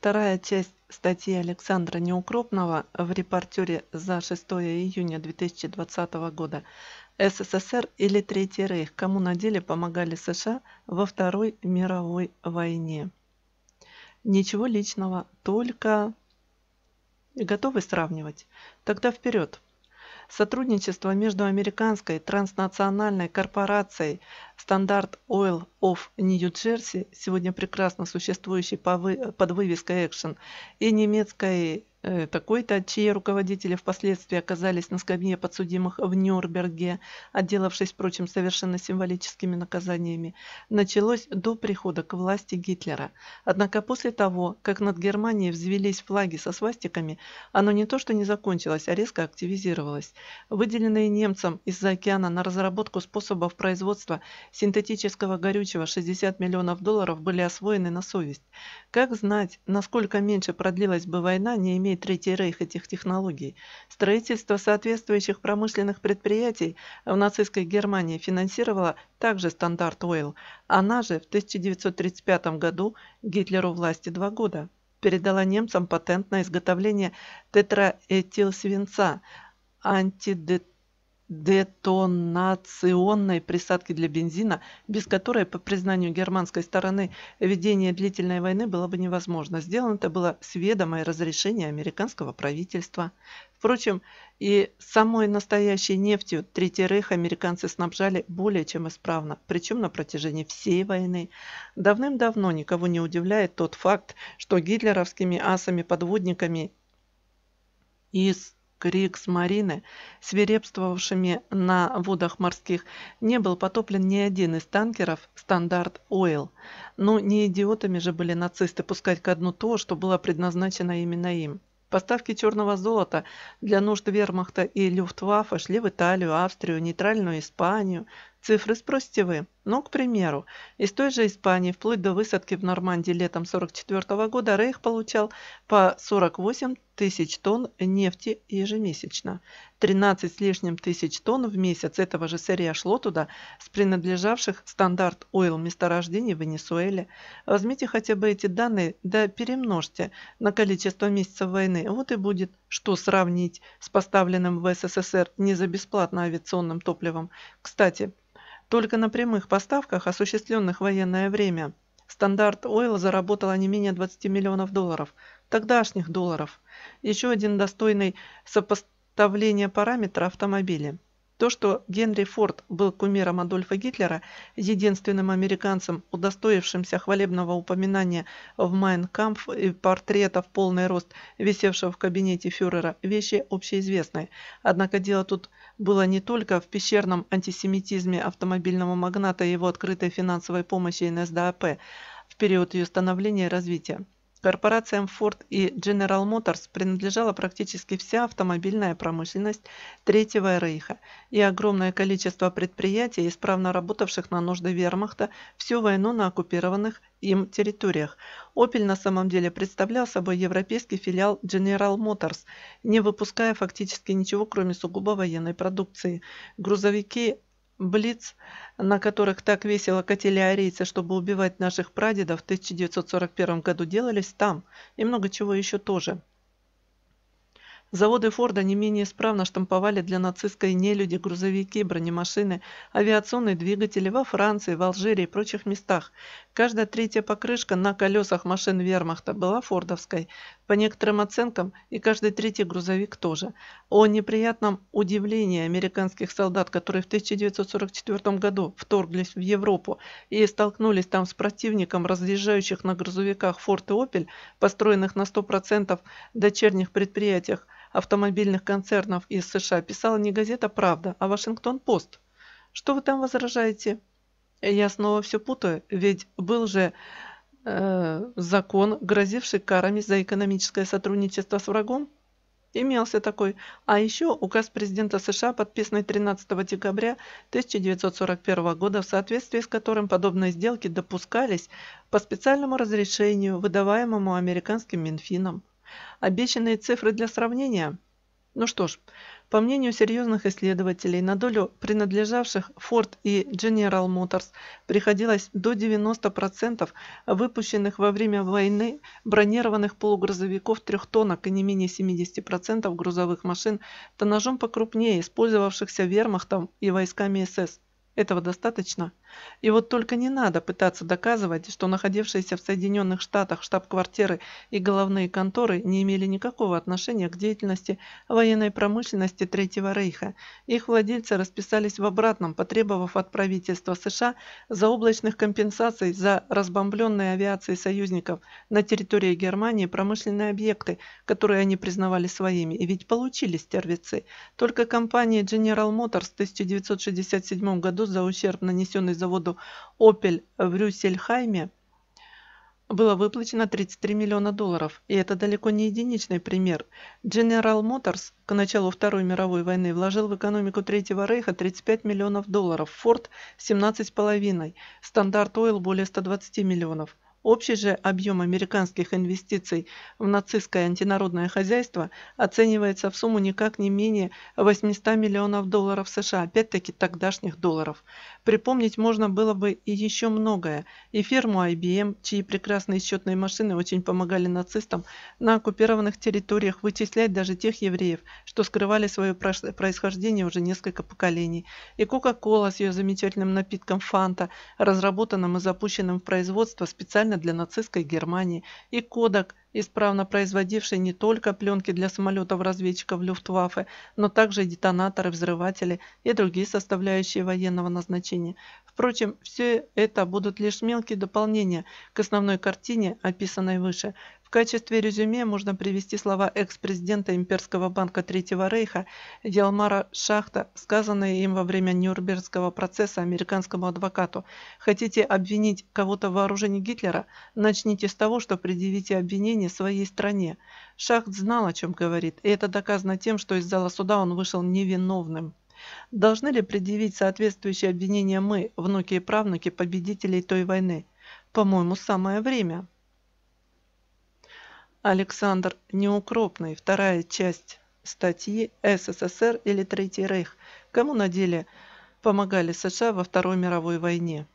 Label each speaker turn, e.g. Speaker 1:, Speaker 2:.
Speaker 1: Вторая часть статьи Александра Неукропного в репортере за 6 июня 2020 года «СССР или Третий Рейх. Кому на деле помогали США во Второй мировой войне?» Ничего личного, только... Готовы сравнивать? Тогда вперед! Сотрудничество между американской транснациональной корпорацией Standard Oil of New Jersey, сегодня прекрасно существующей под вывеской Action, и немецкой Э, такой-то, чьи руководители впоследствии оказались на скамье подсудимых в Нюрнберге, отделавшись, впрочем, совершенно символическими наказаниями, началось до прихода к власти Гитлера. Однако после того, как над Германией взвелись флаги со свастиками, оно не то что не закончилось, а резко активизировалось. Выделенные немцам из-за океана на разработку способов производства синтетического горючего 60 миллионов долларов были освоены на совесть. Как знать, насколько меньше продлилась бы война, не имея имеет Третий Рейх этих технологий. Строительство соответствующих промышленных предприятий в нацистской Германии финансировала также Стандарт Ойл. Она же в 1935 году Гитлеру власти два года передала немцам патент на изготовление тетраэтилсвинца, антидетонации детонационной присадки для бензина, без которой, по признанию германской стороны, ведение длительной войны было бы невозможно. Сделано это было с ведомое разрешение американского правительства. Впрочем, и самой настоящей нефтью Третий Рейх американцы снабжали более чем исправно, причем на протяжении всей войны. Давным-давно никого не удивляет тот факт, что гитлеровскими асами-подводниками из Крикс-Марины, свирепствовавшими на водах морских, не был потоплен ни один из танкеров «Стандарт Ойл». Но не идиотами же были нацисты пускать ко дну то, что было предназначено именно им. Поставки черного золота для нужд вермахта и люфтваффе шли в Италию, Австрию, нейтральную Испанию, Цифры спросите вы. Ну, к примеру, из той же Испании вплоть до высадки в Нормандии летом 1944 года Рейх получал по 48 тысяч тонн нефти ежемесячно. 13 с лишним тысяч тонн в месяц этого же сырья шло туда с принадлежавших стандарт ойл месторождений в Венесуэле. Возьмите хотя бы эти данные, да перемножьте на количество месяцев войны. Вот и будет, что сравнить с поставленным в СССР не за бесплатно авиационным топливом. Кстати, только на прямых поставках, осуществленных в военное время, Стандарт Ойл заработала не менее 20 миллионов долларов, тогдашних долларов. Еще один достойный сопоставления параметра автомобиля. То, что Генри Форд был кумиром Адольфа Гитлера, единственным американцем, удостоившимся хвалебного упоминания в Майнкампф и портрета в полный рост, висевшего в кабинете фюрера, вещи общеизвестные. Однако дело тут было не только в пещерном антисемитизме автомобильного магната и его открытой финансовой помощи НСДАП в период ее становления и развития. Корпорациям Ford и General Motors принадлежала практически вся автомобильная промышленность Третьего Рейха и огромное количество предприятий, исправно работавших на нужды вермахта всю войну на оккупированных им территориях. «Опель» на самом деле представлял собой европейский филиал General Motors, не выпуская фактически ничего, кроме сугубо военной продукции. Грузовики Блиц, на которых так весело катили арийцы, чтобы убивать наших прадедов в 1941 году, делались там, и много чего еще тоже. Заводы Форда не менее исправно штамповали для нацистской нелюди грузовики, бронемашины, авиационные двигатели во Франции, в Алжире и прочих местах. Каждая третья покрышка на колесах машин вермахта была фордовской, по некоторым оценкам, и каждый третий грузовик тоже. О неприятном удивлении американских солдат, которые в 1944 году вторглись в Европу и столкнулись там с противником разъезжающих на грузовиках «Форд» и «Опель», построенных на 100% дочерних предприятиях автомобильных концернов из США, писала не газета «Правда», а «Вашингтон-Пост». Что вы там возражаете? Я снова все путаю, ведь был же Э, закон, грозивший карами за экономическое сотрудничество с врагом? Имелся такой. А еще указ президента США, подписанный 13 декабря 1941 года, в соответствии с которым подобные сделки допускались по специальному разрешению, выдаваемому американским Минфином. Обещанные цифры для сравнения? Ну что ж, по мнению серьезных исследователей, на долю принадлежавших Ford и General Motors приходилось до 90% выпущенных во время войны бронированных полугрузовиков трехтонок и не менее 70% грузовых машин тоннажом покрупнее, использовавшихся вермахтом и войсками СС. Этого достаточно? И вот только не надо пытаться доказывать, что находившиеся в Соединенных Штатах штаб-квартиры и головные конторы не имели никакого отношения к деятельности военной промышленности Третьего Рейха. Их владельцы расписались в обратном, потребовав от правительства США заоблачных компенсаций за разбомбленные авиацией союзников на территории Германии промышленные объекты, которые они признавали своими, и ведь получили стервицы. Только компания General Motors в 1967 году за ущерб, нанесенный заводу Opel в Рюссельхайме было выплачено 33 миллиона долларов, и это далеко не единичный пример. General Motors к началу Второй мировой войны вложил в экономику Третьего Рейха 35 миллионов долларов, Ford – 17,5, Standard Oil – более 120 миллионов. Общий же объем американских инвестиций в нацистское антинародное хозяйство оценивается в сумму никак не менее 800 миллионов долларов США, опять-таки тогдашних долларов. Припомнить можно было бы и еще многое, и фирму IBM, чьи прекрасные счетные машины очень помогали нацистам на оккупированных территориях вычислять даже тех евреев, что скрывали свое происхождение уже несколько поколений, и Coca-Cola с ее замечательным напитком Фанта, разработанным и запущенным в производство специально специально для нацистской Германии, и кодек, исправно производивший не только пленки для самолетов-разведчиков Люфтваффе, но также детонаторы, взрыватели и другие составляющие военного назначения. Впрочем, все это будут лишь мелкие дополнения к основной картине, описанной выше. В качестве резюме можно привести слова экс-президента Имперского банка Третьего Рейха Ялмара Шахта, сказанные им во время Нюрнбергского процесса американскому адвокату. Хотите обвинить кого-то в вооружении Гитлера? Начните с того, что предъявите обвинение своей стране. Шахт знал, о чем говорит, и это доказано тем, что из зала суда он вышел невиновным. Должны ли предъявить соответствующие обвинения мы, внуки и правнуки победителей той войны? По-моему, самое время. Александр Неукропный, вторая часть статьи «СССР или Третий Рейх», кому на деле помогали США во Второй мировой войне.